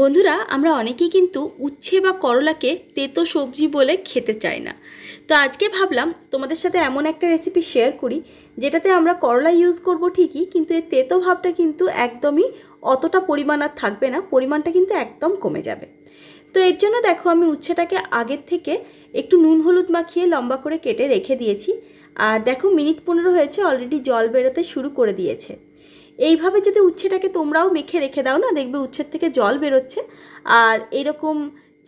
বন্ধুরা আমরা অনেকেই কিন্তু উচ্ছে বা করলাকে তেতো সবজি বলে খেতে চাই না তো আজকে ভাবলাম তোমাদের সাথে এমন একটা রেসিপি শেয়ার করি যেটাতে আমরা করলা ইউজ করব ঠিকই কিন্তু এর তেতো ভাবটা কিন্তু একদমই অতটা পরিমাণ আর থাকবে না পরিমাণটা কিন্তু একদম কমে যাবে তো এর জন্য দেখো আমি উচ্ছেটাকে আগের থেকে একটু নুন হলুদ মাখিয়ে লম্বা করে কেটে রেখে দিয়েছি আর দেখো মিনিট পনেরো হয়েছে অলরেডি জল বেরোতে শুরু করে দিয়েছে এইভাবে যদি উচ্ছেটাকে তোমরাও মেখে রেখে দাও না দেখবে উচ্ছের থেকে জল বেরোচ্ছে আর এরকম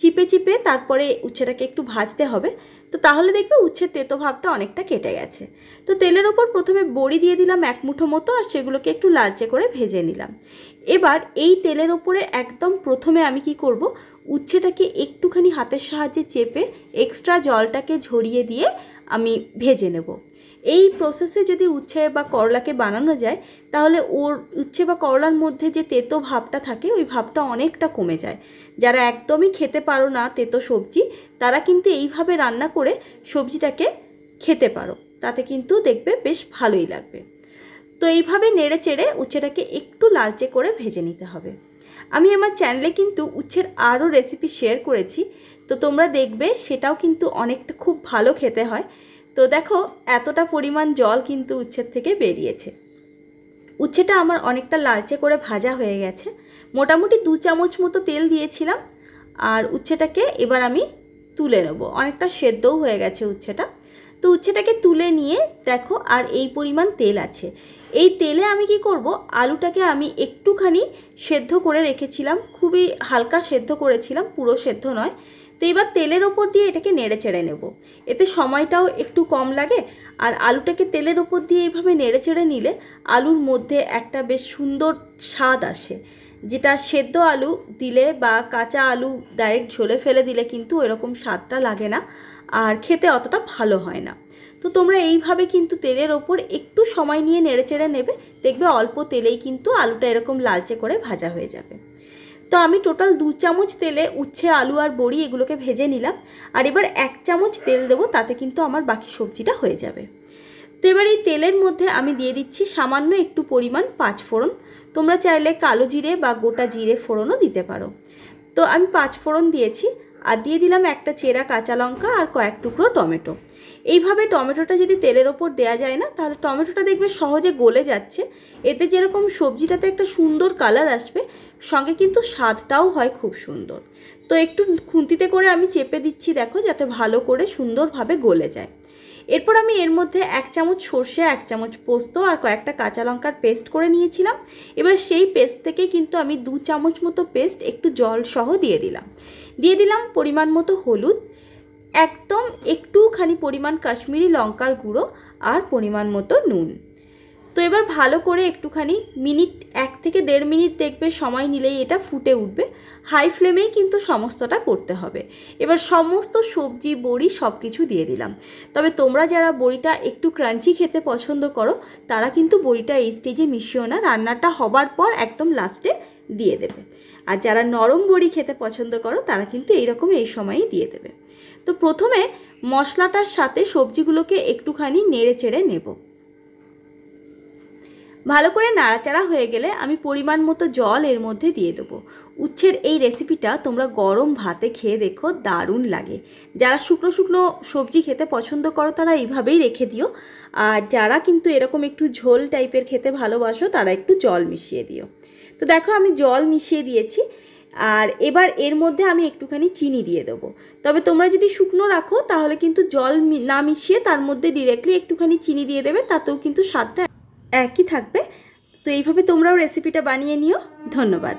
চিপে চিপে তারপরে উচ্ছেটাকে একটু ভাজতে হবে তো তাহলে দেখবে উচ্ছের তেতো ভাবটা অনেকটা কেটে গেছে তো তেলের ওপর প্রথমে বড়ি দিয়ে দিলাম এক মুঠো মতো আর সেগুলোকে একটু লালচে করে ভেজে নিলাম এবার এই তেলের ওপরে একদম প্রথমে আমি কি করব উচ্ছেটাকে একটুখানি হাতের সাহায্যে চেপে এক্সট্রা জলটাকে ঝরিয়ে দিয়ে আমি ভেজে নেব এই প্রসেসে যদি উচ্ছে বা করলাকে বানানো যায় তাহলে ওর উচ্ছে বা করলার মধ্যে যে তেতো ভাবটা থাকে ওই ভাবটা অনেকটা কমে যায় যারা একদমই খেতে পারো না তেতো সবজি তারা কিন্তু এইভাবে রান্না করে সবজিটাকে খেতে পারো তাতে কিন্তু দেখবে বেশ ভালোই লাগবে তো এইভাবে নেড়ে চেড়ে উচ্ছেটাকে একটু লালচে করে ভেজে নিতে হবে আমি আমার চ্যানেলে কিন্তু উচ্ছের আরও রেসিপি শেয়ার করেছি তো তোমরা দেখবে সেটাও কিন্তু অনেকটা খুব ভালো খেতে হয় তো দেখো এতটা পরিমাণ জল কিন্তু উচ্ছের থেকে বেরিয়েছে উচ্ছেটা আমার অনেকটা লালচে করে ভাজা হয়ে গেছে মোটামুটি দু চামচ মতো তেল দিয়েছিলাম আর উচ্ছেটাকে এবার আমি তুলে নেব অনেকটা সেদ্ধও হয়ে গেছে উচ্ছেটা তো উচ্ছেটাকে তুলে নিয়ে দেখো আর এই পরিমাণ তেল আছে এই তেলে আমি কি করব আলুটাকে আমি একটুখানি সেদ্ধ করে রেখেছিলাম খুবই হালকা সেদ্ধ করেছিলাম পুরো সেদ্ধ নয় তো এবার তেলের ওপর দিয়ে এটাকে নেড়ে চেড়ে নেব এতে সময়টাও একটু কম লাগে আর আলুটাকে তেলের ওপর দিয়ে এইভাবে নেড়ে চেড়ে নিলে আলুর মধ্যে একটা বেশ সুন্দর স্বাদ আসে যেটা সেদ্ধ আলু দিলে বা কাঁচা আলু ডাইরেক্ট ঝোলে ফেলে দিলে কিন্তু ওইরকম স্বাদটা লাগে না আর খেতে অতটা ভালো হয় না তো তোমরা এইভাবে কিন্তু তেলের ওপর একটু সময় নিয়ে নেড়ে চেড়ে নেবে দেখবে অল্প তেলেই কিন্তু আলুটা এরকম লালচে করে ভাজা হয়ে যাবে তো আমি টোটাল দু চামচ তেলে উচ্ছে আলু আর বড়ি এগুলোকে ভেজে নিলাম আর এবার এক চামচ তেল দেবো তাতে কিন্তু আমার বাকি সবজিটা হয়ে যাবে তো এবার এই তেলের মধ্যে আমি দিয়ে দিচ্ছি সামান্য একটু পরিমাণ পাঁচ ফোড়ন তোমরা চাইলে কালো জিরে বা গোটা জিরে ফোড়নও দিতে পারো তো আমি পাঁচ ফোড়ন দিয়েছি আর দিয়ে দিলাম একটা চেরা কাঁচা লঙ্কা আর কয়েক টুকরো টমেটো এইভাবে টমেটোটা যদি তেলের ওপর দেওয়া যায় না তাহলে টমেটোটা দেখবে সহজে গলে যাচ্ছে এতে যেরকম সবজিটাতে একটা সুন্দর কালার আসবে সঙ্গে কিন্তু স্বাদটাও হয় খুব সুন্দর তো একটু খুন্তিতে করে আমি চেপে দিচ্ছি দেখো যাতে ভালো করে সুন্দরভাবে গলে যায় এরপর আমি এর মধ্যে এক চামচ সর্ষে এক চামচ পোস্ত আর কয়েকটা কাঁচা লঙ্কার পেস্ট করে নিয়েছিলাম এবার সেই পেস্ট থেকে কিন্তু আমি দু চামচ মতো পেস্ট একটু জল সহ দিয়ে দিলাম দিয়ে দিলাম পরিমাণ মতো হলুদ একদম একটুখানি পরিমাণ কাশ্মীরি লঙ্কার গুঁড়ো আর পরিমাণ মতো নুন তো এবার ভালো করে একটুখানি মিনিট এক থেকে দেড় মিনিট দেখবে সময় নিলেই এটা ফুটে উঠবে হাই ফ্লেমেই কিন্তু সমস্তটা করতে হবে এবার সমস্ত সবজি বড়ি সব কিছু দিয়ে দিলাম তবে তোমরা যারা বড়িটা একটু ক্রাঞ্চি খেতে পছন্দ করো তারা কিন্তু বড়িটা এই স্টেজে মিশিও না রান্নাটা হবার পর একদম লাস্টে দিয়ে দেবে আর যারা নরম বড়ি খেতে পছন্দ করো তারা কিন্তু এইরকম এই সময়ই দিয়ে দেবে তো প্রথমে মশলাটার সাথে সবজিগুলোকে একটুখানি নেড়ে চেড়ে নেব ভালো করে নাড়াচাড়া হয়ে গেলে আমি পরিমাণ মতো জল এর মধ্যে দিয়ে দেবো উচ্ছের এই রেসিপিটা তোমরা গরম ভাতে খেয়ে দেখো দারুণ লাগে যারা শুকনো শুকনো সবজি খেতে পছন্দ করো তারা এইভাবেই রেখে দিও আর যারা কিন্তু এরকম একটু ঝোল টাইপের খেতে ভালোবাসো তারা একটু জল মিশিয়ে দিও তো দেখো আমি জল মিশিয়ে দিয়েছি আর এবার এর মধ্যে আমি একটুখানি চিনি দিয়ে দেবো তবে তোমরা যদি শুকনো রাখো তাহলে কিন্তু জল না মিশিয়ে তার মধ্যে ডিরেক্টলি একটুখানি চিনি দিয়ে দেবে তাতেও কিন্তু স্বাদটা একই থাকবে তো এইভাবে তোমরাও রেসিপিটা বানিয়ে নিও ধন্যবাদ